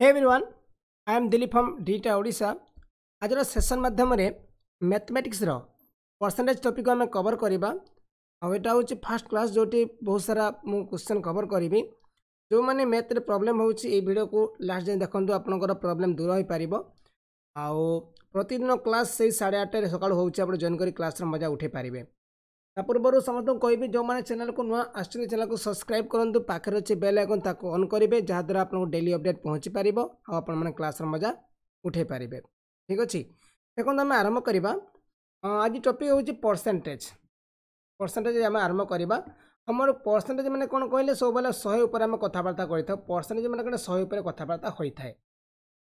Hey everyone, I am Dilip from DTA Odisha. ଆଜିର session ମାଧ୍ୟମରେ ମ୍ୟାଥମେଟିକ୍ସର ପରସେଣ୍ଟେଜ୍ ଟପିକ୍ ଆମେ କଭର୍ କରିବା ଆଉ ଏଇଟା ହେଉଛି ଫାର୍ଷ୍ଟ କ୍ଲାସ୍ ଯେଉଁଠି ବହୁତ ସାରା ମୁଁ କ୍ୱେଶ୍ଚନ୍ କଭର୍ କରିବି ଯେଉଁମାନେ ମ୍ୟାଥ୍ରେ ପ୍ରୋବ୍ଲେମ୍ ହେଉଛି ଏଇ ଭିଡ଼ିଓକୁ ଲାଷ୍ଟ ଯାଏଁ ଦେଖନ୍ତୁ ଆପଣଙ୍କର ପ୍ରୋବ୍ଲେମ୍ ଦୂର ହୋଇପାରିବ ଆଉ ପ୍ରତିଦିନ କ୍ଲାସ୍ ସେଇ ସାଢ଼େ ଆଠଟାରେ ସକାଳୁ ହେଉଛି ଆପଣ ଜଏନ୍ କରି କ୍ଲାସ୍ର ମଜା ଉଠାଇ ପାରିବେ ତା ପୂର୍ବରୁ ସମସ୍ତଙ୍କୁ କହିବି ଯେଉଁମାନେ ଚ୍ୟାନେଲକୁ ନୂଆ ଆସିଛନ୍ତି ଚ୍ୟାନେଲକୁ ସବସ୍କ୍ରାଇବ୍ କରନ୍ତୁ ପାଖରେ ଅଛି ବେଲ୍ ଆଇକନ୍ ତାକୁ ଅନ୍ କରିବେ ଯାହାଦ୍ୱାରା ଆପଣଙ୍କୁ ଡେଲି ଅପଡ଼େଟ୍ ପହଞ୍ଚିପାରିବ ଆଉ ଆପଣମାନେ କ୍ଲାସ୍ର ମଜା ଉଠାଇ ପାରିବେ ଠିକ୍ ଅଛି ଦେଖନ୍ତୁ ଆମେ ଆରମ୍ଭ କରିବା ଆଜି ଟପିକ୍ ହେଉଛି ପରସେଣ୍ଟେଜ୍ ପରସେଣ୍ଟେଜ୍ ଆମେ ଆରମ୍ଭ କରିବା ଆମର ପରସେଣ୍ଟେଜ୍ ମାନେ କ'ଣ କହିଲେ ସବୁବେଳେ ଶହେ ଉପରେ ଆମେ କଥାବାର୍ତ୍ତା କରିଥାଉ ପରସେଣ୍ଟେଜ୍ ମାନେ କ'ଣ ଶହେ ଉପରେ କଥାବାର୍ତ୍ତା ହୋଇଥାଏ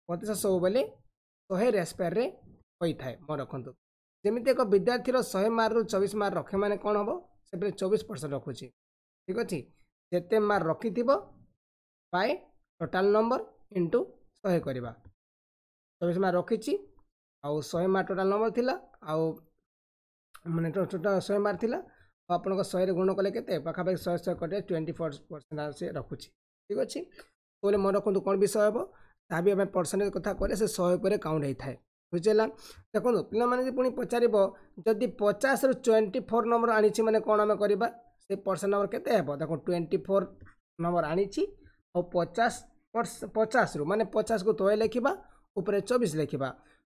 ପ୍ରତିଶତ ସବୁବେଳେ ଶହେ ରେସ୍ପେୟାରରେ ହୋଇଥାଏ ମନେ ରଖନ୍ତୁ ଯେମିତି ଏକ ବିଦ୍ୟାର୍ଥୀର ଶହେ ମାର୍କରୁ ଚବିଶ ମାର୍କ ରଖେ ମାନେ କ'ଣ ହେବ ସେପରି ଚବିଶ ପରସେଣ୍ଟ ରଖୁଛି ଠିକ୍ ଅଛି ଯେତେ ମାର୍କ ରଖିଥିବ ବାଏ ଟୋଟାଲ୍ ନମ୍ବର ଇଣ୍ଟୁ ଶହେ କରିବା ଚବିଶ ମାର୍କ ରଖିଛି ଆଉ ଶହେ ମାର୍କ ଟୋଟାଲ୍ ନମ୍ବର ଥିଲା ଆଉ ମାନେ ଟୋଟାଲ ଶହେ ମାର୍କ ଥିଲା ଆଉ ଆପଣଙ୍କ ଶହେରେ ଗୁଣ କଲେ କେତେ ପାଖାପାଖି ଶହେ ଶହେ କଟିଲେ ଟ୍ୱେଣ୍ଟି ଫୋର୍ ପରସେଣ୍ଟ ସେ ରଖୁଛି ଠିକ୍ ଅଛି ବୋଲେ ମନେ ରଖନ୍ତୁ କ'ଣ ବିଷୟ ହେବ ତାହା ବି ଆମେ ପରସେଣ୍ଟେଜ୍ କଥା କହିଲେ ସେ ଶହେ ଉପରେ କାଉଣ୍ଟ ହେଇଥାଏ ବୁଝିହେଲା ଦେଖନ୍ତୁ ପିଲାମାନେ ପୁଣି ପଚାରିବ ଯଦି ପଚାଶରୁ ଟ୍ୱେଣ୍ଟି ଫୋର୍ ନମ୍ବର ଆଣିଛି ମାନେ କ'ଣ ଆମେ କରିବା ସେ ପରସେଣ୍ଟ ନମ୍ବର କେତେ ହେବ ଦେଖନ୍ତୁ ଟ୍ୱେଣ୍ଟି ଫୋର୍ ନମ୍ବର ଆଣିଛି ଆଉ ପଚାଶ ପଚାଶରୁ ମାନେ ପଚାଶକୁ ତଳେ ଲେଖିବା ଉପରେ ଚବିଶ ଲେଖିବା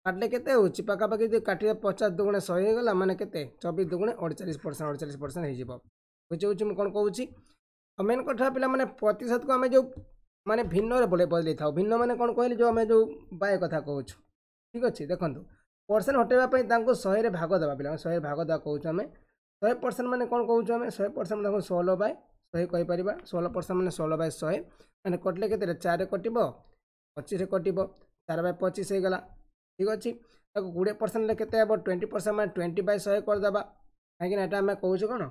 କାଟିଲେ କେତେ ହେଉଛି ପାଖାପାଖି ଯଦି କାଟିଲେ ପଚାଶ ଦୁଗୁଣେ ଶହେ ହେଇଗଲା ମାନେ କେତେ ଚବିଶ ଦୁଗୁଣେ ଅଡ଼ଚାଳିଶ ପରସେଣ୍ଟ ଅଡ଼ଚାଳିଶ ପରସେଣ୍ଟ ହେଇଯିବ ବୁଝିହେଉଛି ମୁଁ କ'ଣ କହୁଛି ଆଉ ମେନ୍ କଥା ପିଲାମାନେ ପ୍ରତିଶତକୁ ଆମେ ଯେଉଁ ମାନେ ଭିନ୍ନରେ ବଦଳି ଥାଉ ଭିନ୍ନ ମାନେ କ'ଣ କହିଲେ ଯେଉଁ ଆମେ ଯେଉଁ ବାୟ କଥା କହୁଛୁ ঠিক ଅଛି ଦେଖନ୍ତୁ ପରସେଣ୍ଟ ହଟେଇବା ପାଇଁ ତାଙ୍କୁ ଶହେରେ ଭାଗ ଦେବା ପିଲାମାନେ ଶହେରେ ଭାଗ ଦେବା କହୁଛୁ ଆମେ ଶହେ ପରସେଣ୍ଟ ମାନେ କ'ଣ କହୁଛୁ ଆମେ ଶହେ ପରସେଣ୍ଟ ତାଙ୍କୁ ଷୋହଳ ବାଏ ଶହେ କହିପାରିବା ଷୋହଳ ପରସେଣ୍ଟ ମାନେ ଷୋହଳ ବାଏ ଶହେ ମାନେ କଟିଲେ କେତେରେ ଚାରିରେ କଟିବ ପଚିଶରେ କଟିବ ଚାରି ବାଏ ପଚିଶ ହେଇଗଲା ଠିକ୍ ଅଛି ତାକୁ କୋଡ଼ିଏ ପରସେଣ୍ଟରେ କେତେ ହେବ ଟ୍ୱେଣ୍ଟି ପରସେଣ୍ଟ ମାନେ ଟ୍ୱେଣ୍ଟି ବାଇ ଶହେ କରିଦେବା କାହିଁକିନା ଏଇଟା ଆମେ କହୁଛୁ କ'ଣ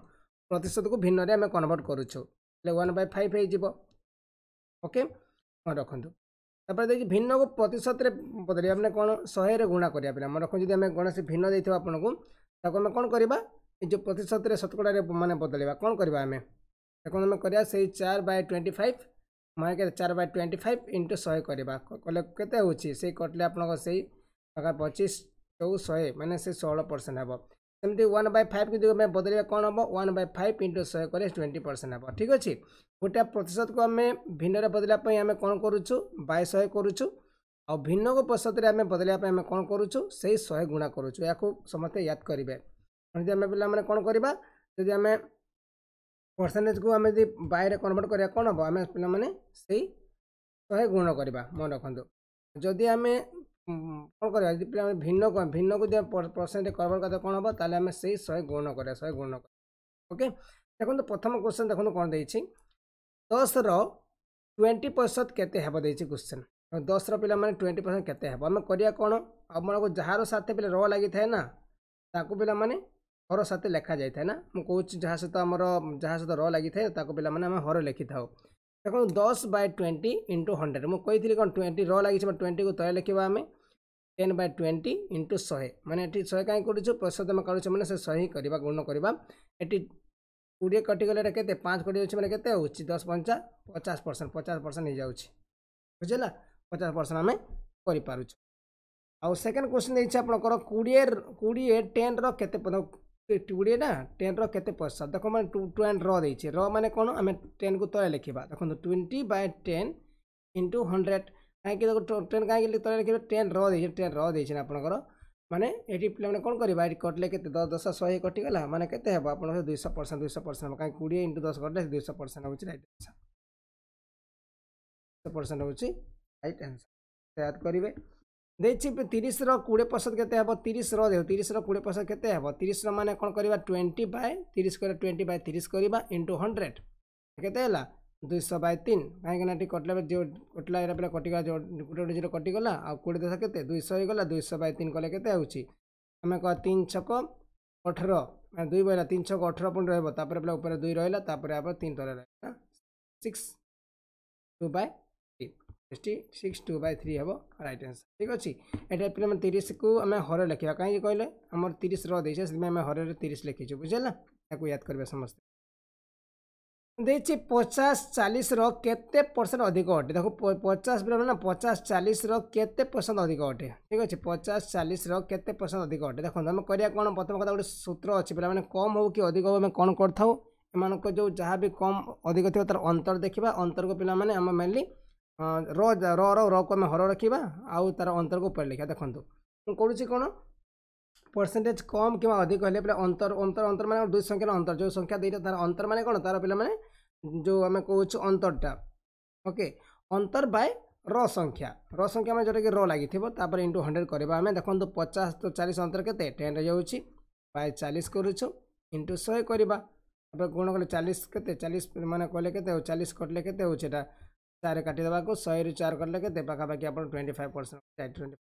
ପ୍ରତିଶତକୁ ଭିନ୍ନରେ ଆମେ କନଭର୍ଟ କରୁଛୁ ହେଲେ ୱାନ୍ ବାଇ ଫାଇଭ୍ ହେଇଯିବ ଓକେ ହଁ ରଖନ୍ତୁ ତାପରେ ଦେଇଛି ଭିନ୍ନକୁ ପ୍ରତିଶତରେ ବଦଳି ଆମେ କ'ଣ ଶହେରେ ଗୁଣା କରିବା ପିଲା ମନେ ରଖନ୍ତୁ ଯଦି ଆମେ କୌଣସି ଭିନ୍ନ ଦେଇଥିବା ଆପଣଙ୍କୁ ତାକୁ ଆମେ କ'ଣ କରିବା ଏ ଯେଉଁ ପ୍ରତିଶତରେ ଶତକଡ଼ାରେ ମାନେ ବଦଳିବା କ'ଣ କରିବା ଆମେ ତାକୁ ଆମେ କରିବା ସେଇ ଚାରି ବାଇ ଟ୍ୱେଣ୍ଟି ଫାଇଭ୍ ମାନେ କେତେ ଚାରି ବାଇ ଟ୍ୱେଣ୍ଟି ଫାଇଭ୍ ଇଣ୍ଟୁ ଶହେ କରିବା କଲେ କେତେ ହେଉଛି ସେଇ କଟିଲେ ଆପଣଙ୍କ ସେଇ ପାଖା ପଚିଶ ଚଉ ଶହେ ମାନେ ସେ ଷୋହଳ ପରସେଣ୍ଟ ହେବ ସେମିତି ୱାନ୍ ବାଇ ଫାଇଭ୍ କିନ୍ତୁ ଆମେ ବଦଳିବା କ'ଣ ହେବ ୱାନ୍ ବାଇ ଫାଇଭ୍ ଇଣ୍ଟୁ ଶହେ କଲେ ଟ୍ୱେଣ୍ଟି ପରସେଣ୍ଟ ହେବ ଠିକ୍ ଅଛି ଗୋଟେ ପ୍ରତିଶତକୁ ଆମେ ଭିନ୍ନରେ ବଦଳିବା ପାଇଁ ଆମେ କ'ଣ କରୁଛୁ ବାଇ ଶହେ କରୁଛୁ ଆଉ ଭିନ୍ନକୁ ପ୍ରତିଶତରେ ଆମେ ବଦଳିବା ପାଇଁ ଆମେ କ'ଣ କରୁଛୁ ସେଇ ଶହେ ଗୁଣା କରୁଛୁ ଏହାକୁ ସମସ୍ତେ ୟାଦ କରିବେ ଯଦି ଆମେ ପିଲାମାନେ କ'ଣ କରିବା ଯଦି ଆମେ ପରସେଣ୍ଟେଜ୍କୁ ଆମେ ଯଦି ବାଇରେ କନଭର୍ଟ କରିବା କ'ଣ ହେବ ଆମେ ପିଲାମାନେ ସେଇ ଶହେ ଗୁଣ କରିବା ମନେ ରଖନ୍ତୁ ଯଦି ଆମେ କ'ଣ କରିବା ଯଦି ପିଲା ଭିନ୍ନ ଭିନ୍ନକୁ ଯଦି ପରସେଣ୍ଟ କର୍ବାର କଥା କ'ଣ ହେବ ତାହେଲେ ଆମେ ସେଇ ଶହେ ଗୁଣ କରିବା ଶହେ ଗୁଣ କରିବା ଓକେ ଦେଖନ୍ତୁ ପ୍ରଥମ କ୍ୱେଶ୍ଚନ୍ ଦେଖନ୍ତୁ କ'ଣ ଦେଇଛି ଦଶର ଟ୍ୱେଣ୍ଟି ପ୍ରତିଶତ କେତେ ହେବ ଦେଇଛି କ୍ୱେଶ୍ଚନ୍ ଦଶର ପିଲାମାନେ ଟ୍ୱେଣ୍ଟି ପରସେଣ୍ଟ କେତେ ହେବ ଆମେ କରିବା କ'ଣ ଆପଣଙ୍କୁ ଯାହାର ସାଥେ ପିଲା ର ଲାଗିଥାଏ ନା ତାକୁ ପିଲାମାନେ ହର ସାଥେ ଲେଖାଯାଇଥାଏ ନା ମୁଁ କହୁଛି ଯାହା ସହିତ ଆମର ଯାହା ସହିତ ର ଲାଗିଥାଏ ତାକୁ ପିଲାମାନେ ଆମେ ହର ଲେଖିଥାଉ ଦେଖନ୍ତୁ ଦଶ ବାଇ ଟ୍ୱେଣ୍ଟି ଇଣ୍ଟୁ ହଣ୍ଡ୍ରେଡ଼ ମୁଁ କହିଥିଲି କ'ଣ ଟ୍ୱେଣ୍ଟି ର ଲାଗିଛି ବା ଟ୍ୱେଣ୍ଟିକୁ ତଳେ ଲେଖିବା ଆମେ টেন ବାଇ ଟ୍ୱେଣ୍ଟି ଇଣ୍ଟୁ ଶହେ ମାନେ ଏଠି ଶହେ କାହିଁ କରୁଛୁ ପ୍ରତିଶତମ କରୁଛୁ ମାନେ ସେ ଶହେ ହିଁ କରିବା ଗୁଣ କରିବା ଏଠି କୋଡ଼ିଏ କଟିଗଲେ ଏଇଟା କେତେ ପାଞ୍ଚ କଟିଯାଉଛି ମାନେ କେତେ ହେଉଛି ଦଶ ପଞ୍ଚା ପଚାଶ ପରସେଣ୍ଟ ପଚାଶ ପରସେଣ୍ଟ ହେଇଯାଉଛି ବୁଝିଲା ପଚାଶ ପରସେଣ୍ଟ ଆମେ କରିପାରୁଛୁ ଆଉ ସେକେଣ୍ଡ କ୍ୱେଶ୍ଚିନ୍ ଦେଇଛି ଆପଣଙ୍କର କୋଡ଼ିଏ କୋଡ଼ିଏ ଟେନ୍ର କେତେ କୋଡ଼ିଏ ନା ଟେନ୍ର କେତେ ପ୍ରତିଶତ ଦେଖ ମାନେ ଟୁ ଟୁ ଆଣ୍ଡ ର ଦେଇଛି ର ମାନେ କ'ଣ ଆମେ ଟେନ୍କୁ ତଳେ ଲେଖିବା ଦେଖନ୍ତୁ twenty by ten into hundred କାହିଁକି ତାକୁ ଟେନ୍ କାହିଁକି ତଳେ ଲେଖିବେ ଟେନ୍ ର ଦେଇଛି ଟେନ୍ ର ଦେଇଛି ନା ଆପଣଙ୍କର ମାନେ ଏଠି ପିଲାମାନେ କ'ଣ କରିବା ଏଠି କଟିଲେ କେତେ ଦଶ ଶହେ କଟିଗଲା ମାନେ କେତେ ହେବ ଆପଣଙ୍କର ଦୁଇଶହ ପରସେଣ୍ଟ ଦୁଇଶହ ପରସେଣ୍ଟ ହେବ କାହିଁକି କୋଡ଼ିଏ ଇଣ୍ଟୁ ଦଶ କଟିଲେ ଦୁଇଶହ ପରସେଣ୍ଟ ହେଉଛି ରାଇଟ୍ ଆନ୍ସର୍ ଦୁଇଶହ ପରସେଣ୍ଟ ହେଉଛି ରାଇଟ୍ ଆନ୍ସର୍ ସେୟାର କରିବେ ଦେଇଛି ତିରିଶର କୋଡ଼ିଏ ପରସେଣ୍ଟ କେତେ ହେବ ତିରିଶର ଦେବ ତିରିଶର କୋଡ଼ିଏ ପରସେଣ୍ଟ କେତେ ହେବ ତିରିଶର ମାନେ କ'ଣ କରିବା ଟ୍ୱେଣ୍ଟି ବାଏ ତିରିଶ କରିବା ଟ୍ୱେଣ୍ଟି ବାଏ ତିରିଶ କରିବା ଇଣ୍ଟୁ ହଣ୍ଡ୍ରେଡ଼ କେତେ ହେଲା ଦୁଇଶହ ବାଇ ତିନି କାହିଁକିନା ଏଠି କଟିଲା ବେଳେ ଯେଉଁ କଟିଲା ଏଇଟା ପିଲା କଟିଗଲା ଯେଉଁ ଗୋଟେ ଗୋଟେ ଜିରୋ କଟିଗଲା ଆଉ କୋଡ଼ିଏ ଦଶ କେତେ ଦୁଇଶହ ହେଇଗଲା ଦୁଇଶହ ବାଇ ତିନି କଲେ କେତେ ହେଉଛି ଆମେ କହ ତିନି ଛକ ଅଠର ମାନେ ଦୁଇ ବହିଲା ତିନି ଛକ ଅଠର ପୁଣି ରହିବ ତାପରେ ପିଲା ଉପରେ ଦୁଇ ରହିଲା ତାପରେ ଆମର ତିନି ତଳେ ରହିଲା ସିକ୍ସ ଟୁ ବାଇ ଥ୍ରୀ ଏସ୍ଟି ସିକ୍ସ ଟୁ ବାଇ ଥ୍ରୀ ହେବ ରାଇଟ୍ ଆନ୍ସର୍ ଠିକ୍ ଅଛି ଏଇଟା ପିଲାମାନେ ତିରିଶକୁ ଆମେ ହର ଲେଖିବା କାହିଁକି କହିଲେ ଆମର ତିରିଶ ର ଦେଇଛେ ସେଥିପାଇଁ ଆମେ ହରରେ ତିରିଶ ଲେଖିଛୁ ବୁଝିଲା ତାକୁ ୟାଦ କରିବା ସମସ୍ତେ ଦେଇଛି ପଚାଶ ଚାଳିଶର କେତେ ପରସେଣ୍ଟ ଅଧିକ ଅଟେ ଦେଖ ପଚାଶ ବିଲ ନା ପଚାଶ ଚାଳିଶର କେତେ ପରସେଣ୍ଟ ଅଧିକ ଅଟେ ଠିକ୍ ଅଛି ପଚାଶ ଚାଳିଶର କେତେ ପରସେଣ୍ଟ ଅଧିକ ଅଟେ ଦେଖନ୍ତୁ ଆମେ କରିବା କ'ଣ ପ୍ରଥମ କଥା ଗୋଟେ ସୂତ୍ର ଅଛି ପିଲାମାନେ କମ୍ ହେଉ କି ଅଧିକ ହେଉ ଆମେ କ'ଣ କରିଥାଉ ଏମାନଙ୍କ ଯେଉଁ ଯାହା ବି କମ୍ ଅଧିକ ଥିବ ତା'ର ଅନ୍ତର ଦେଖିବା ଅନ୍ତରକୁ ପିଲାମାନେ ଆମେ ମେନଲି ର ରକୁ ଆମେ ହର ରଖିବା ଆଉ ତା'ର ଅନ୍ତରକୁ ଉପରେ ଲେଖିବା ଦେଖନ୍ତୁ ମୁଁ କରୁଛି କ'ଣ ପରସେଣ୍ଟେଜ୍ କମ୍ କିମ୍ବା ଅଧିକ ହେଲେ ପିଲା ଅନ୍ତର ଅନ୍ତର ଅନ୍ତର ମାନେ ଦୁଇ ସଂଖ୍ୟାର ଅନ୍ତର ଯେଉଁ ସଂଖ୍ୟା ଦୁଇଟା ତାର ଅନ୍ତର ମାନେ କ'ଣ ତାର ପିଲାମାନେ ଯେଉଁ ଆମେ କହୁଛୁ ଅନ୍ତରଟା ଓକେ ଅନ୍ତର ବାଏ ର ସଂଖ୍ୟା ର ସଂଖ୍ୟା ମାନେ ଯେଉଁଟାକି ର ଲାଗିଥିବ ତାପରେ ଇଣ୍ଟୁ ହଣ୍ଡ୍ରେଡ଼ କରିବା ଆମେ ଦେଖନ୍ତୁ ପଚାଶ ତ ଚାଳିଶ ଅନ୍ତର କେତେ ଟେନ୍ ହେଇଯାଉଛି ବାଏ ଚାଳିଶ କରୁଛୁ ଇଣ୍ଟୁ ଶହେ କରିବା ତାପରେ ଗୁଣ କଲେ ଚାଳିଶ କେତେ ଚାଳିଶ ମାନେ କଲେ କେତେ ହେଉଛି ଚାଳିଶ କଟିଲେ କେତେ ହେଉଛି ଏଇଟା ଚାରି କାଟିଦେବାକୁ ଶହେରୁ ଚାରି କଟିଲେ କେତେ ପାଖାପାଖି ଆପଣ twenty five percent twenty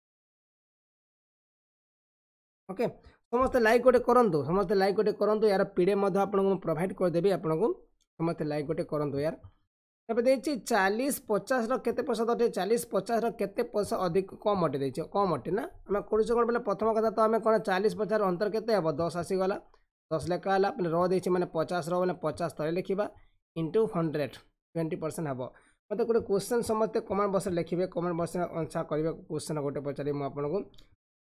okay ସମସ୍ତେ ଲାଇକ୍ ଗୋଟେ କରନ୍ତୁ ସମସ୍ତେ ଲାଇକ୍ ଗୋଟେ କରନ୍ତୁ ଏହାର ପି ଡି ଏଫ୍ ମଧ୍ୟ ଆପଣଙ୍କୁ ମୁଁ ପ୍ରୋଭାଇଡ଼ କରିଦେବି ଆପଣଙ୍କୁ ସମସ୍ତେ ଲାଇକ୍ ଗୋଟେ କରନ୍ତୁ ୟାର ତାପରେ ଦେଇଛି ଚାଳିଶ ପଚାଶର କେତେ ପଇସା ତ ଚାଳିଶ ପଚାଶର କେତେ ପଇସା ଅଧିକ କମ୍ ଅଟେ ଦେଇଛି କମ୍ ଅଟେ ନା ଆମେ କରୁଛୁ କ'ଣ ବୋଲେ ପ୍ରଥମ କଥା ତ ଆମେ କ'ଣ ଚାଳିଶ ପଚାଶ ଅନ୍ତର କେତେ ହେବ ଦଶ ଆସିଗଲା ଦଶ ଲେଖା ହେଲା ମାନେ ର ଦେଇଛି ମାନେ ପଚାଶର ମାନେ ପଚାଶ ତଳେ ଲେଖିବା ଇଣ୍ଟୁ ହଣ୍ଡ୍ରେଡ଼ ଟ୍ୱେଣ୍ଟି ପରସେଣ୍ଟ ହେବ ମୋତେ ଗୋଟେ କୋଶ୍ଚେନ୍ ସମସ୍ତେ କମେଣ୍ଟ ବକ୍ସରେ ଲେଖିବେ କମେଣ୍ଟ ବକ୍ସରେ ଆନ୍ସର୍ କରିବେ କୋଶ୍ଚେନ୍ ଗୋଟେ ପଚାରିବି ମୁଁ ଆପଣଙ୍କୁ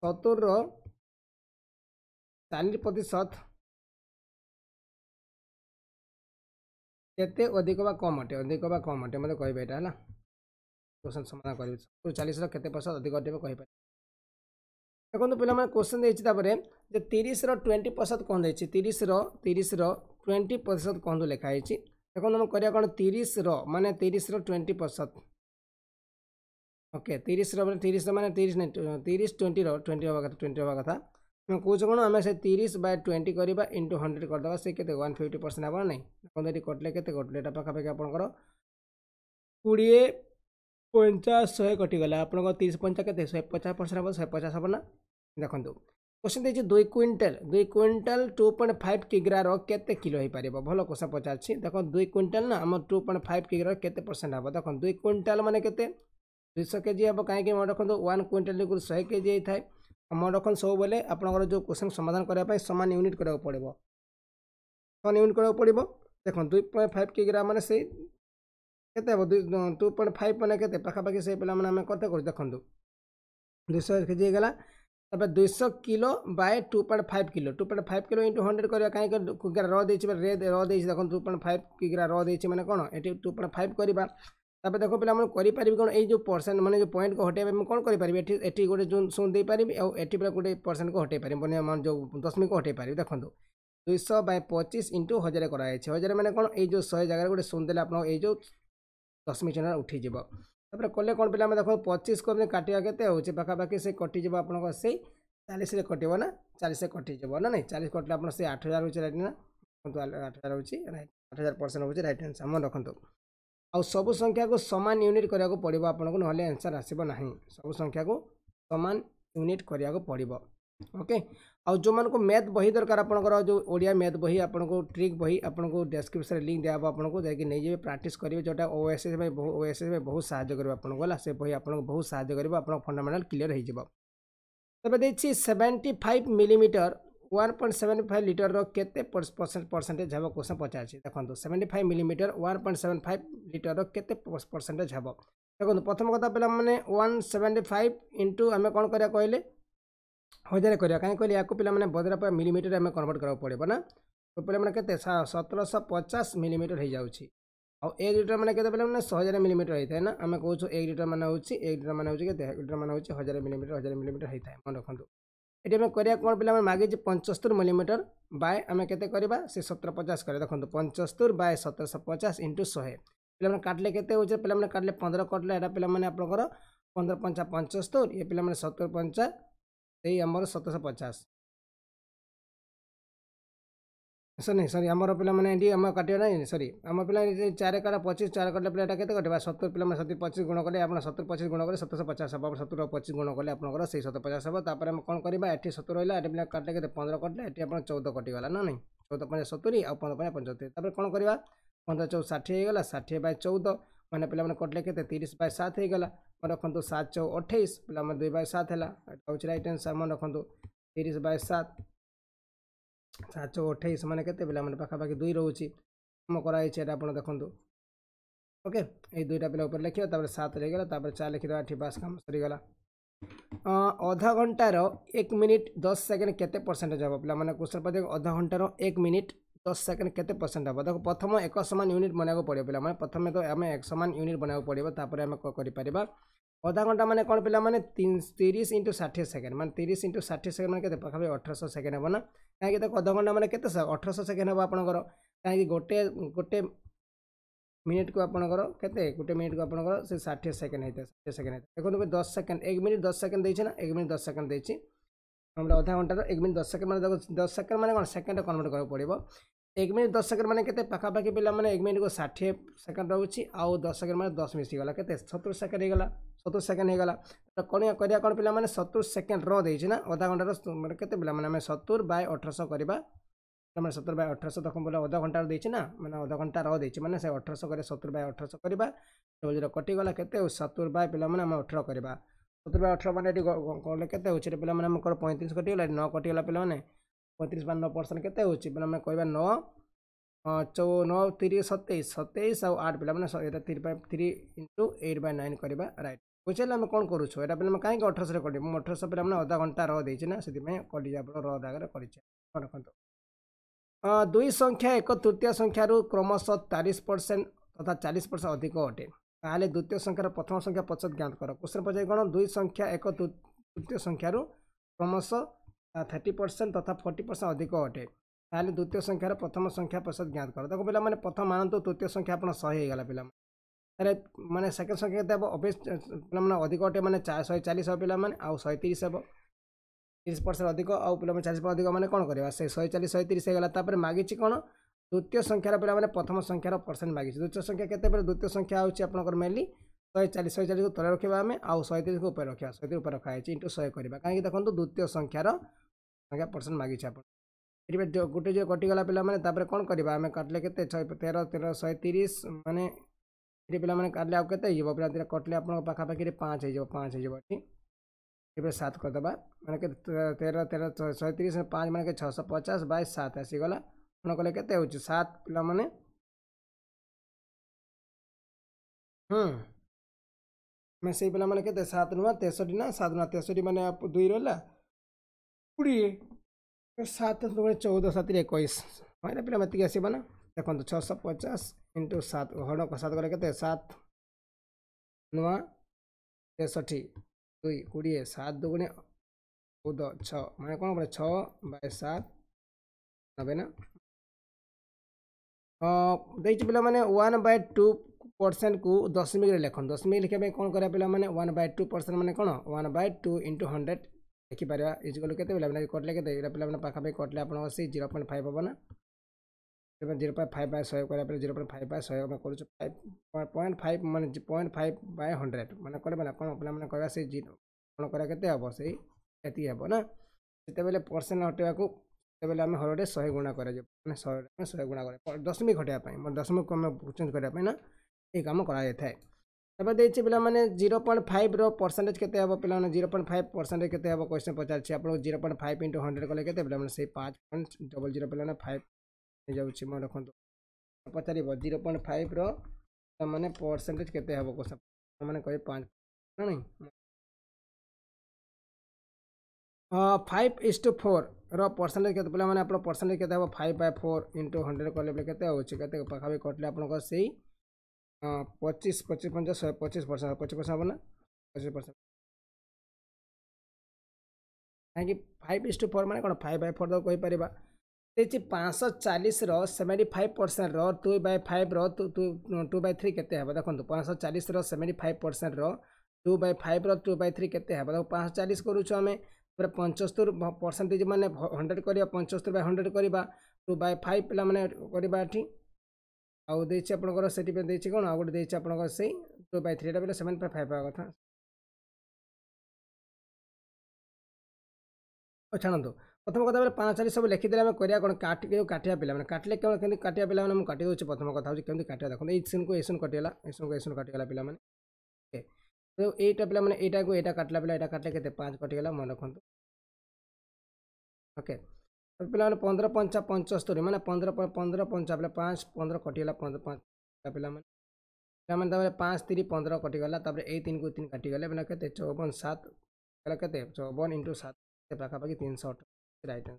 ସତୁରିର ଚାଳିଶ ପ୍ରତିଶତ କେତେ ଅଧିକ ବା କମ୍ ଅଟେ ଅଧିକ ବା କମ୍ ଅଟେ क्वेश्चन समाधान कर चालीस रत परसेंट अधिक अटे कहीपर देखो पे क्वेश्चन देखिए तीस र्वेंटी परसेंट कौन देखिए तीस रीस र्वेंटी परसेंट कहतु लिखाई देखो आम करा कौन तीस मानने तीस र्वेंटी परसेंट ओके तीस तीस मानने तीस नहीं तीस ट्वेंटी र्वेंटी हवा कथा ट्वेंटी हवा कथा କହୁଛୁ କ'ଣ ଆମେ ସେ ତିରିଶ ବାଇ ଟ୍ୱେଣ୍ଟି କରିବା ଇଣ୍ଟୁ ହଣ୍ଡ୍ରେଡ଼ କରିଦେବା ସେ କେତେ ୱାନ୍ ଫିଫ୍ଟି ପରସେଣ୍ଟ ହେବ ନାହିଁ ଆପଣ ଯଦି କଟିଲେ କେତେ କଟିଲେ ଏଇଟା ପାଖାପାଖି ଆପଣଙ୍କର କୋଡ଼ିଏ ପଞ୍ଚାଶ ଶହେ କଟିଗଲା ଆପଣଙ୍କ ତିରିଶ ପଞ୍ଚା କେତେ ଶହେ ପଚାଶ ପରସେଣ୍ଟ ହେବ ଶହେ ପଚାଶ ହେବ ନା ଦେଖନ୍ତୁ କୋଶ୍ଚିନ୍ ଦେଇଛି ଦୁଇ କୁଇଣ୍ଟାଲ ଦୁଇ କୁଇଣ୍ଟାଲ ଟୁ ପଏଣ୍ଟ ଫାଇଭ୍ କିଗ୍ରାର କେତେ କିଲୋ ହୋଇପାରିବ ଭଲ କୋଷା ପଚାରିଛି ଦେଖନ୍ତୁ ଦୁଇ କୁଇଣ୍ଟାଲ ନା ଆମର ଟୁ ପଏଣ୍ଟ ଫାଇଭ୍ କିଗ୍ରାର କେତେ ପରସେଣ୍ଟ ହେବ ଦେଖନ୍ତୁ ଦୁଇ କୁଇଣ୍ଟାଲ ମାନେ କେତେ ଦୁଇଶହ କେଜି ହେବ କାହିଁକି ମନେ ରଖନ୍ତୁ ୱାନ୍ କୁଇଣ୍ଟାଲକୁ ଶହେ କେଜି ହେଇଥାଏ মনে রক্ষণ সব বেলে আপনার যে কোশ্চেন সমাধান করা সমান ইউনিট করা পড়ব কন ইউনিট করা পড়ব দেখুন দুই পয়েন্ট ফাইভ কেগ্রা মানে সেই কেতে হব দুই টু পয়েন্ট ফাইভ মানে কেতে পাখাপাখি সেই পেলা মানে আমি কত করছি দেখুন দুইশ কেজি হয়ে গেল তারপরে দুইশ kilo by two point five kilo two point five kilo into hundred করা কিন্তু কুগ্রা র দিয়েছি রে র দিয়েছি দেখুন টু পয়েন্ট ফাইভ কিগ্রা র মানে কোণ টু পয়েন্ট ফাইভ করা তারপরে দেখো পিলা আমি করিপারি কোণ এই যে পরসেন্ট মানে যে পয়েন্ট কো হটাইবে আমি কোণ করিপারি এটি এটি গোটে জোন শূন্য দেইপারি আও এটি পিলা গোটে পরসেন্ট কো হটাই পারি মানে আমার যে দশমিক কো হটাই পারি দেখন্তু দুইশ বাই পঁচিশ ইন্টু হাজার করা হয়েছে হাজার মানে কোণ এই যে শহে জায়গায় গোটে শূন্য দেলে আপনার এই যে দশমিক চিহ্ন উঠিযোগ তারপরে কলে কোণ পিলা আমি দেখো পঁচিশ কু আপনি মানে কাটিবা কেতে হচ্ছে পাখাপাখি সে কটিযোগ আপনার সেই ଚାଳିଶରେ କଟିବ ନା ଚାଳିଶରେ କଟିଯିବ ନା ନାହିଁ ଚାଳିଶ କଟିଲେ ଆପଣ ସେ ଆଠ ହଜାର ହେଉଛି ରାଇଟ୍ ନା ଆଠ ହଜାର ହେଉଛି ରାଇଟ୍ ଆଠ ହଜାର ପରସେଣ୍ଟ ହେଉଛି ରାଇଟ୍ ଆନ୍ସର୍ ମନେ ରଖନ୍ତୁ आ सब संख्या को सामान यूनिट कराक पड़ो आपन को ना आंसर आसबना सब संख्या को सामान यूनिट कराक पड़ो ओके आज को मैथ बही दरकार आप जो ओडिया मैथ बही आप ट्रिक बही आपको डेस्क्रिप्सन लिंक दिया दिहब आपको जाकि नहीं प्राक्ट करेंगे जो ओ एस एस भाई ओ एस एस भाई बहुत साहय कर बही आपको बहुत साहय कर आप फंडामेटाल क्लीयर होगा तेज देखिए seventy five millimetre one point seven five ଲିଟରର କେତେ परसेंट परसेंटेज হব কোশ্চেন পচারছি দেখুন seventy five millimetre one point seven five litre কেতে परसेंटेज হব দেখুন প্রথম কথা পিলা মানে ওয়ান সেভেন্টি ফাইভ ইন্টু আমি কোণ করা কহিলে ହଜାରେ କରିବା କାହିଁକି କହିଲେ ୟାକୁ ପିଲାମାନେ ବଦରା ପାଇଁ ମିଲିମିଟର ଆମେ କନଭର୍ଟ କରିବାକୁ ପଡ଼ିବ ନା ପିଲାମାନେ କେତେ ସତରଶହ ପଚାଶ ମିଲିମିଟର ହେଇଯାଉଛି ଆଉ ଏକ ଲିଟର ମାନେ କେତେ ପିଲାମାନେ ହଜାରେ ମିଲିମିଟର ହେଇଥାଏ ନା ଆମେ କହୁଛୁ ଏକ ଲିଟର ମାନେ ହେଉଛି ଏକ ଲିଟର ମାନେ ହେଉଛି କେତେ ଲିଟର ମାନେ ହେଉଛି ହଜାର ମିଲିମିଟର ହଜାରେ ମିଲିମିଟର ହେଇଥାଏ ମନେ ରଖନ୍ତୁ ଏଠି ଆମେ କରିବା କ'ଣ ପିଲା ଆମେ ମାଗିଛି ପଞ୍ଚସ୍ତରୀ ମିଲିମିଟର ବାଏ ଆମେ କେତେ କରିବା ସେ ସତର ପଚାଶ କରିବା ଦେଖନ୍ତୁ ପଞ୍ଚସ୍ତରୀ ବାଏ ସତରଶହ ପଚାଶ ଇଣ୍ଟୁ ଶହେ ପିଲାମାନେ କାଟିଲେ କେତେ ହେଉଛି ପିଲାମାନେ କାଟିଲେ ପନ୍ଦର କଟିଲେ ଏଇଟା ପିଲାମାନେ ଆପଣଙ୍କର ପନ୍ଦର ପଞ୍ଚା ପଞ୍ଚସ୍ତରୀ ଏ ପିଲାମାନେ ସତର ପଞ୍ଚା ସେଇ ଆମର ସତରଶହ ପଚାଶ ସରି ନାଇଁ ସରି ଆମର ପିଲାମାନେ ଏଠି ଆମ କାଟିବା ନାହିଁ ସରି ଆମ ପିଲା ଚାରି ଏକଟା ପଚିଶ ଚାରି ଏକଟା ପିଲାଟା କେତେ କଟିବା ସତୁରି ପିଲାମାନେ ସତୁରି ପଚିଶ ଗୁଣ କଲେ ଆପଣ ସତୁରି ପଚିଶ ଗୁଣ କଲେ ସତରଶହ ପଚାଶ ହେବ ଆପଣ ସତୁରି ପଚିଶ ଗୁଣ କଲେ ଆପଣଙ୍କର ସେଇ ସତର ପଚାଶ ହେବ ତାପରେ ଆମେ କ'ଣ କରିବା ଏଠି ସତୁରି ରହିଲା ଏଠି ପିଲା କାଟିଲେ କେତେ ପନ୍ଦର କଟିଲେ ଏଠି ଆପଣ ଚଉଦ କଟିଗଲା ନା ନାହିଁ ଚଉଦ ପାଞ୍ଚ ସତୁରି ଆଉ ପନ୍ଦର ପାଞ୍ଚ ପଞ୍ଚସ୍ତରୀ ତାପରେ କ'ଣ କରିବା ପନ୍ଦର ଚଉଦ ଷାଠିଏ ହେଇଗଲା ଷାଠିଏ ବାଇ ଚଉଦ ମାନେ ପିଲାମାନେ କଟିଲେ କେତେ ତିରିଶ ବାଇ ସାତ ହେଇଗଲା ମନେ ରଖନ୍ତୁ ସାତ ଚଉ ଅଠେଇଶ ପିଲାମାନେ ଦୁଇ ବାଇ ସାତ ହେଲା ହେଉଛି ରାଇଟ୍ ଆନ୍ସର୍ ମନେ ରଖନ୍ତୁ ତିରିଶ ବାଇ ସାତ ସାତଶହ ଅଠେଇଶ ମାନେ କେତେ ପିଲା ପାଖାପାଖି ଦୁଇ ରହୁଛି କାମ କରାଯାଇଛି ଏଇଟା ଆପଣ ଦେଖନ୍ତୁ ଓକେ ଏଇ ଦୁଇଟା ପିଲା ଉପରେ ଲେଖିବା ତାପରେ ସାତ ହେଇଗଲା ତାପରେ ଚା ଲେଖିଦେବା ଏଠି ବାସ୍ କାମ ସରିଗଲା ଅଧା ଘଣ୍ଟାର ଏକ ମିନିଟ୍ ଦଶ ସେକେଣ୍ଡ କେତେ ପରସେଣ୍ଟେଜ୍ ହେବ ପିଲାମାନେ କୋଶ୍ଚିନ୍ ପଚାରିବ ଅଧା ଏକ ମିନିଟ୍ ଦଶ ସେକେଣ୍ଡ କେତେ ପରସେଣ୍ଟ ହେବ ଦେଖ ପ୍ରଥମ ଏକ ସମାନ ୟୁନିଟ୍ ବନେଇବାକୁ ପଡ଼ିବ ପିଲାମାନେ ପ୍ରଥମେ ତ ଆମେ ଏକ ସମାନ ୟୁନିଟ୍ ବନେଇବାକୁ ପଡ଼ିବ ତାପରେ ଆମେ କରିପାରିବା অধা ঘণ্টা মানে କ'ଣ ପିଲାମାନେ ତିରିଶ ଇଣ୍ଟୁ ଷାଠିଏ ସେକେଣ୍ଡ ମାନେ ତିରିଶ ଇଣ୍ଟୁ ଷାଠିଏ ସେକେଣ୍ଡ ମାନେ କେତେ ପାଖାପାଖି ଅଠରଶହ ସେକେଣ୍ଡ ହେବ ନା କାହିଁକି ତାକୁ ଅଧ ଘଣ୍ଟା ମାନେ କେତେ ଅଠରଶହ ସେକେଣ୍ଡ ହେବ ଆପଣଙ୍କର କାହିଁକି ଗୋଟେ ଗୋଟେ ମିନିଟ୍କୁ ଆପଣଙ୍କର କେତେ ଗୋଟେ ମିନିଟ୍କୁ ଆପଣଙ୍କର ସେ ଷାଠିଏ ସେକେଣ୍ଡ ହେଇଥାଏ ଷାଠିଏ ସେକେଣ୍ଡ ହେଇଥାଏ ଦେଖନ୍ତୁ ଦଶ ସେକେଣ୍ଡ ଏକ ମିନିଟ୍ ଦଶ ସେକେଣ୍ଡ ଦେଇଛି ନା ଏକ ମିନିଟ୍ ଦଶ ସେକେଣ୍ଡ ଦେଇଛି আমরা অধা ঘন্টার এক মিনিট দশ সেকেন্ড মানে দেখো দশ সেকেন্ড মানে কোন সেকেন্ডে কনভার্ট করা পড়ব এক মিনিট দশ সেকেন্ড মানে কেতে পাখাপাখি পিলা মানে এক মিনিটকে ষাঠিয়ে সেকেন্ড রয়েছে আউ দশ সেকেন্ড মানে দশ মিশিগাল কেতে সতুর সেকেন্ড হয়ে গলা ସତୁରି ସେକେଣ୍ଡ ହେଇଗଲା କ'ଣ କରିବା କ'ଣ ପିଲାମାନେ ସତୁରି ସେକେଣ୍ଡ ର ଦେଇଛି ନା ଅଧା ଘଣ୍ଟାର କେତେ ପିଲାମାନେ ଆମେ ସତୁରି ବାଇ ଅଠରଶହ କରିବା ପିଲାମାନେ ସତୁରି ବାଇ ଅଠରଶହ ତାକୁ ବୋଲେ ଅଧ ଘଣ୍ଟାର ଦେଇଛି ନା ମାନେ ଅଧ ଘଣ୍ଟା ର ଦେଇଛି ମାନେ ସେ ଅଠରଶହ କରିବା ସତୁରି ବାଇ ଅଠରଶହ କରିବା ଡବଲ୍ ଜିରୋ କଟିଗଲା କେତେ ହେଉଛି ସତୁରି ବାଇ ପିଲାମାନେ ଆମେ ଅଠର କରିବା ସତୁରି ବାଇ ଅଠର ମାନେ ଏଠି କଲେ କେତେ ହେଉଛି ପିଲାମାନେ ଆମଙ୍କର ପଇଁତିରିଶ କଟିଗଲା ଏଠି ନଅ କଟିଗଲା ପିଲାମାନେ ପଇଁତିରିଶ ବା ନଅ ପରସେଣ୍ଟ କେତେ ହେଉଛି ପିଲାମାନେ କହିବା ନଅ ଚଉ ନଅ ତିରିଶ ସତେଇଶ ସତେଇଶ ଆଉ ଆଠ ପିଲାମାନେ ଏଇଟା three by three into eight by nine କରିବା ରାଇଟ୍ ପଚାରିଲେ ଆମେ କ'ଣ କରୁଛୁ ଏଇଟା ପିଲା ଆମେ କାହିଁକି ଅଠରଶହରେ କରିବୁ ମୁଁ ଅଠରଶହ ପିଲା ମାନେ ଅଧା ଘଣ୍ଟା ର ଦେଇଛି ନା ସେଥିପାଇଁ କଲିଜ ଆପଣ ର ଜାଗାରେ କରିଛେ କ'ଣ ଦେଖନ୍ତୁ ଦୁଇ ସଂଖ୍ୟା ଏକ ତୃତୀୟ ସଂଖ୍ୟାରୁ କ୍ରମଶଃ ଚାଳିଶ ପରସେଣ୍ଟ ତଥା ଚାଳିଶ ପରସେଣ୍ଟ ଅଧିକ ଅଟେ ତାହେଲେ ଦ୍ୱିତୀୟ ସଂଖ୍ୟାର ପ୍ରଥମ ସଂଖ୍ୟା ପଛତ ଜ୍ଞାତ କର କୋଶ୍ଚିନ୍ ପଚାରି କ'ଣ ଦୁଇ ସଂଖ୍ୟା ଏକ ତୃତୀୟ ସଂଖ୍ୟାରୁ କ୍ରମଶଃ ଥାର୍ଟି ପରସେଣ୍ଟ ତଥା ଫର୍ଟି ପରସେଣ୍ଟ ଅଧିକ ଅଟେ ତାହେଲେ ଦ୍ୱିତୀୟ ସଂଖ୍ୟାର ପ୍ରଥମ ସଂଖ୍ୟା ପ୍ରତିଶତ ଜ୍ଞାତ କର ଦେଖ ପିଲାମାନେ ପ୍ରଥମ ମାନନ୍ତୁ ତୃତୀୟ ସଂଖ୍ୟା ଆପଣ ଶହେ ହେଇଗଲା ପିଲାମାନେ ତାହେଲେ ମାନେ ସେକେଣ୍ଡ ସଂଖ୍ୟା କେତେ ହେବ ଅବଭିୟସ୍ ପିଲାମାନେ ଅଧିକ ଅଟେ ମାନେ ଶହେ ଚାଳିଶ ହେବ ପିଲାମାନେ ଆଉ ଶହେ ତିରିଶ ହେବ ତିରିଶ ପରସେଣ୍ଟ ଅଧିକ ଆଉ ପିଲାମାନେ ଚାଳିଶ ପରସେଣ୍ଟ ଅଧିକ ମାନେ କ'ଣ କରିବା ସେ ଶହେ ଚାଳିଶ ଶହେ ତିରିଶ ହେଇଗଲା ତାପରେ ମାଗିଛି କ'ଣ ଦ୍ୱିତୀୟ ସଂଖ୍ୟାର ପିଲାମାନେ ପ୍ରଥମ ସଂଖ୍ୟାର ପରସେଣ୍ଟ ମାଗିଛି ଦ୍ୱିତୀୟ ସଂଖ୍ୟା କେତେ ପରେ ଦ୍ୱିତୀୟ ସଂଖ୍ୟା ହେଉଛି ଆପଣଙ୍କର ମେନଲି ଶହେ ଚାଳିଶ ଶହେ ଚାଳିଶକୁ ତଳେ ରଖିବା ଆମେ ଆଉ ଶହେ ତିରିଶକୁ ଉପରେ ରଖିବା ଶହେ ତିରିଶ ଉପରେ ରଖାହେଇଛି ଇଣ୍ଟୁ ଶହେ କରିବା କାହିଁକି ଦେଖନ୍ତୁ ଦ୍ୱିତୀୟ ସଂଖ୍ୟାର ସଂଖ୍ୟା ପରସେଣ୍ଟ ମାଗିଛି ଆପଣ ଏଠି ଗୋଟେ ଯେଉଁ କଟିଗଲା ପିଲାମାନେ ତାପରେ କ'ଣ କରିବା ଆମେ କାଟିଲେ କେତେ ଶହେ ତେର ତେର ଶହେ ତିରିଶ ମାନେ ये पे काटे आगे के पाँच होते पाँच हो सात करदे मैंने तेरह तेरह शहे तीस पाँच मैंने छः सौ पचास बैस सात आसीगला आपको कहते सात पे हम्म सात पे हम छः तेसठी ना सात ना तेसठी मैंने दुई रहा कोड़े सात चौदह सात एक पे आसबाना देखो छः पचास इंटु सात हरण सात गले के सात नुआ तेसठी दुई कोड़े सात दुगुणे चौदह छ मैंने कौन पड़े छः नबे ना देखिए पे मैंने वन बै टू परसेंट को दशमिक लिख दशमिक लिखापी कौन करा पे मैंने वन बाय टू परसेंट मैंने कौन one by two into hundred देखिपर इजगल के कटले के पाखापी कटले आप जीरो पॉइंट फाइव हम ना એમાં ઝીરો પોઈન્ટ ફાઇવ બાય સહયોગ કર્યા પહેલાં ઝીરો પોઈન્ટ ફાઇવ બાય સહયોગ કરું છું ફાઇવ પોઈન્ટ ફાઇવ ମାନେ ପଏଣ୍ଟ ଫାଇଭ୍ ବାଏ ହଣ୍ଡ୍ରେଡ଼ ମାନେ କହିଲେ ମାନେ କ'ଣ ପିଲାମାନେ କହିବା ସେଇ ଜିରୋ କ'ଣ କରିବା କେତେ ହେବ ସେଇ ଏତିକି ହେବ ନା ଯେତେବେଳେ ପରସେଣ୍ଟ ହଟେଇବାକୁ ସେତେବେଳେ ଆମେ ହରଡ଼େ ଶହେ ଗୁଣା କରାଯିବ ମାନେ ଶହେ ଶହେ ଗୁଣା କରିବା ଦଶମିକ ହଟେଇବା ପାଇଁ ମାନେ ଦଶମିକକୁ ଆମେ ଚେଞ୍ଜ କରିବା ପାଇଁ ନା ଏଇ କାମ କରାଯାଇଥାଏ ତାପରେ ଦେଇଛି ପିଲାମାନେ ଜିରୋ ପଏଣ୍ଟ ଫାଇଭ୍ର ପରସେଣ୍ଟେଜ୍ କେତେ ହେବ ପିଲାମାନେ ଜିରୋ ପଏଣ୍ଟ ଫାଇଭ୍ ପରସେଣ୍ଟେଜ୍ କେତେ ହେବ କ୍ୱେଶ୍ଚନ୍ ପଚାରିଛି ଆପଣଙ୍କୁ zero point five into hundred କଲେ କେତେ ପିଲାମାନେ ସେଇ ପାଞ୍ଚ ପଏଣ୍ଟ ଡବଲ୍ ଜିରୋ ପିଲାମାନେ ଫାଇଭ୍ ହେଇଯାଉଛି ମନେ ରଖନ୍ତୁ ପଚାରିବ ଜିରୋ ପଏଣ୍ଟ ଫାଇଭ୍ର ମାନେ ପରସେଣ୍ଟେଜ୍ କେତେ ହେବ କୋଶ୍ଚିନ୍ ମାନେ କହିବେ ପାଞ୍ଚ ନାଇଁ five is to four percentage কেতে বলে মানে আপনার পরসেন্টেজ কেতে হব five by four into hundred কলে বলে কেতে হচ্ছে কেতে পাখাপাখি কটলে আপনার সেই পঁচিশ পঁচিশ পঞ্চাশ শহে পঁচিশ পরসেন্ট পঁচিশ পরসেন্ট হব না পঁচিশ পরসেন্ট কাহি ফাইভ ইজ টু ফোর মানে কোণ ফাইভ বাই ফোর তো কইপারা ଦେଇଛି ପାଞ୍ଚଶହ ଚାଳିଶର ସେଭେଣ୍ଟି ଫାଇଭ୍ ପରସେଣ୍ଟର ଟୁ ବାଇ ଫାଇଭ୍ର ଟୁ ବାଇ ଥ୍ରୀ କେତେ ହେବ ଦେଖନ୍ତୁ ପାଞ୍ଚଶହ ଚାଳିଶର ସେଭେଣ୍ଟି ଫାଇଭ୍ ପରସେଣ୍ଟର ଟୁ ବାଇ ଫାଇଭ୍ର ଟୁ ବାଇ ଥ୍ରୀ କେତେ ହେବ ଦେଖ ପାଞ୍ଚଶହ ଚାଳିଶ କରୁଛୁ ଆମେ ତା'ପରେ ପଞ୍ଚସ୍ତର ପରସେଣ୍ଟେଜ୍ ମାନେ ହଣ୍ଡ୍ରେଡ଼୍ କରିବା ପଞ୍ଚସ୍ତର ବାଇ ହଣ୍ଡ୍ରେଡ଼୍ କରିବା ଟୁ ବାଇ ଫାଇଭ୍ ପିଲାମାନେ କରିବା ଏଠି ଆଉ ଦେଇଛି ଆପଣଙ୍କର ସେଥିପାଇଁ ଦେଇଛି କ'ଣ ଆଉ ଗୋଟେ ଦେଇଛି ଆପଣଙ୍କର ସେଇ ଟୁ ବାଇ ଥ୍ରୀ ଏଇଟା ବୋଲେ ସେଭେଣ୍ଟ ବାଇ ଫାଇଭ୍ ହେବା କଥା ଛାଡ଼ନ୍ତୁ ପ୍ରଥମ କଥା ମାନେ ପାଞ୍ଚ ଚାରି ସବୁ ଲେଖିଦେଲେ ଆମେ କରିବା କ'ଣ କାଟି ଯେଉଁ କାଟିବା ପିଲାମାନେ କାଟିଲେ କେବଳ କେମିତି କାଟିବା ପିଲାମାନେ ମୁଁ କାଟି ଦେଉଛି ପ୍ରଥମ କଥା ହେଉଛି କେମିତି କାଟିବା ଦେଖନ୍ତୁ ଏଇ ସିନ୍କୁ ଏଇ ସିନ୍ କଟିଗଲା ଏଇ ସିନ୍କୁ ଏଇ ସିନ୍ କଟିଗଲା ପିଲାମାନେ ଓକେ ତ ଏଇଟା ପିଲାମାନେ ଏଇଟାକୁ ଏଇଟା କାଟିଲା ପିଲା ଏଇଟା କାଟିଲେ କେତେ ପାଞ୍ଚ କଟିଗଲା ମନେ ରଖନ୍ତୁ ଓକେ ପିଲାମାନେ ପନ୍ଦର ପଞ୍ଚା ପଞ୍ଚସ୍ତରୀ ମାନେ ପନ୍ଦର ପନ୍ଦର ପଞ୍ଚା ପିଲା ପାଞ୍ଚ ପନ୍ଦର କଟିଗଲା ପନ୍ଦର ପାଞ୍ଚ ପିଲାମାନେ ପିଲାମାନେ ତାପରେ ପାଞ୍ଚ ତିନି ପନ୍ଦର କଟିଗଲା ତାପରେ ଏଇ ତିନିକୁ ତିନି କାଟିଗଲେ ମାନେ କେତେ ଚଉବନ ସାତ ହେଲା କେତେ ଚଉବନ ଇଣ୍ଟୁ ସାତ ପାଖାପାଖି ତିନିଶହ ଅଠର राइट आंसर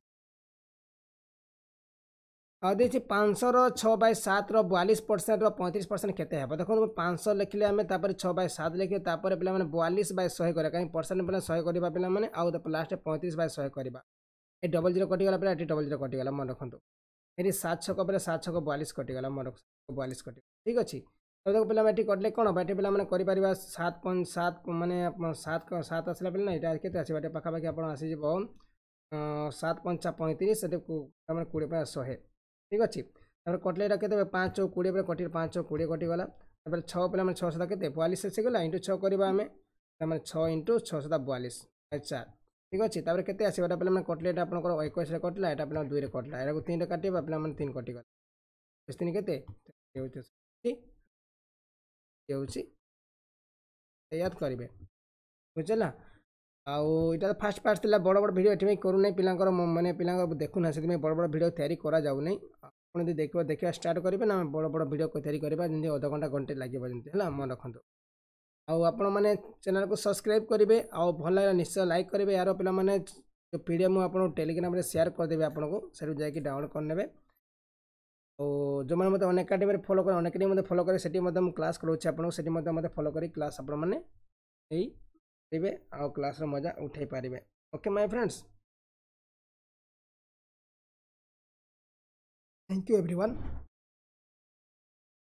आदि पाँचशह र बयालीस परसेंट र पैंतीस परसेंट केते हे देखो पाँचशह लिखिले आम छः बै सत लिखे पे बयालीस बै शहे कहीं परसेंट पे शहे करवा पे आउ लास्ट पैंतीस बै शहे करवा ये डबल जीरो कटिगला पे डबल जीरो कटिगला मन रखु ये सात छक पे सात छक बयालीस कटिगला मन रख बयालीस कट ठीक अच्छे तो देखो पे कटे कौन हम ये पे सात पॉइंट सात मानने सात सात आसला पे ना ये के पाखापाखि आप आसीज সাত পঞ্চা পঁয়ত্রিশ সেটি ତୁମେ କୋଡ଼ିଏ ପାଞ୍ଚ ଶହେ ଠିକ୍ ଅଛି ତାପରେ କଟିଲେଟା କେତେ ପାଞ୍ଚ କୋଡ଼ିଏ ପରେ କଟିଲେ ପାଞ୍ଚ କୋଡ଼ିଏ କଟିଗଲା ତାପରେ ଛଅ ପରେ ଆମେ ଛଅ ଶହ କେତେ ବୟାଳିଶ ଆସିଗଲା ଇଣ୍ଟୁ ଛଅ କରିବା ଆମେ ତାମାନେ ଛଅ ଇଣ୍ଟୁ ଛଅ ଶହ ବୟାଳିଶ ଚାରି ଠିକ୍ ଅଛି ତାପରେ କେତେ ଆସିବ ଏଇଟା ପିଲାମାନେ କଟିଲେ ଆପଣଙ୍କର ଏକୋଇଶରେ କଟିଲା ଏଇଟା ପିଲାମାନେ ଦୁଇରେ କଟିଲା ଏଇଟାକୁ ତିନିରେ କାଟିବା ପିଲାମାନେ ତିନି କଟିଗଲା ତିନି କେତେ ହେଉଛି ୟାଦ କରିବେ ବୁଝିଲା ଆଉ ଏଇଟା ତ ଫାଷ୍ଟ ପାର୍ଟ ଥିଲା ବଡ଼ ବଡ଼ ଭିଡ଼ିଓ ଏଥିପାଇଁ କରୁନାହିଁ ପିଲାଙ୍କର ମାନେ ପିଲାଙ୍କର ଦେଖୁନା ସେଥିପାଇଁ ବଡ଼ ବଡ଼ ଭିଡ଼ିଓ ତିଆରି କରାଯାଉନାହିଁ ଆପଣ ଯଦି ଦେଖିବା ଦେଖିବା ଷ୍ଟାର୍ଟ କରିବେ ନା ବଡ଼ ବଡ଼ ଭିଡ଼ିଓ ତିଆରି କରିବା ଯେମିତି ଅଧଘଣ୍ଟା ଘଣ୍ଟେ ଲାଗିବ ଯେମିତି ହେଲା ମନେ ରଖନ୍ତୁ ଆଉ ଆପଣମାନେ ଚ୍ୟାନେଲ୍କୁ ସବସ୍କ୍ରାଇବ୍ କରିବେ ଆଉ ଭଲ ଲାଗିଲା ନିଶ୍ଚୟ ଲାଇକ୍ କରିବେ ଏହାର ପିଲାମାନେ ଯେଉଁ ପି ଡି ଏଫ୍ ମୁଁ ଆପଣଙ୍କୁ ଟେଲିଗ୍ରାମରେ ସେୟାର କରିଦେବି ଆପଣଙ୍କୁ ସେଠୁ ଯାଇକି ଡାଉନଲୋଡ଼୍ କରିନେବେ ଆଉ ଯେଉଁମାନେ ମୋତେ ଅନେକ ଏକାଡେମୀରେ ଫଲୋ କରେ ଅନେକ ମୋତେ ଫଲୋ କରେ ସେଠି ମଧ୍ୟ ମୁଁ କ୍ଲାସ୍ କରୁଛି ଆପଣଙ୍କୁ ସେଠି ମଧ୍ୟ ମୋତେ ଫଲୋ କରି କ୍ଲାସ୍ ଆପଣମାନେ ଏଇ ଆସିବେ ଆଉ କ୍ଲାସ୍ର ମଜା ଉଠାଇ ପାରିବେ okay my friends thank you every